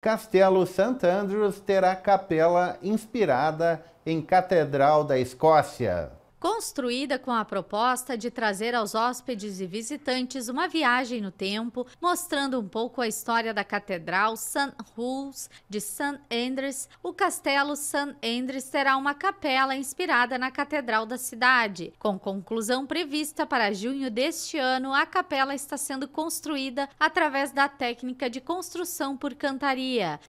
Castelo St. Andrews terá capela inspirada em Catedral da Escócia construída com a proposta de trazer aos hóspedes e visitantes uma viagem no tempo, mostrando um pouco a história da Catedral St. Rules de St. Andrews. O Castelo St. Andrews terá uma capela inspirada na Catedral da cidade. Com conclusão prevista para junho deste ano, a capela está sendo construída através da técnica de construção por cantaria.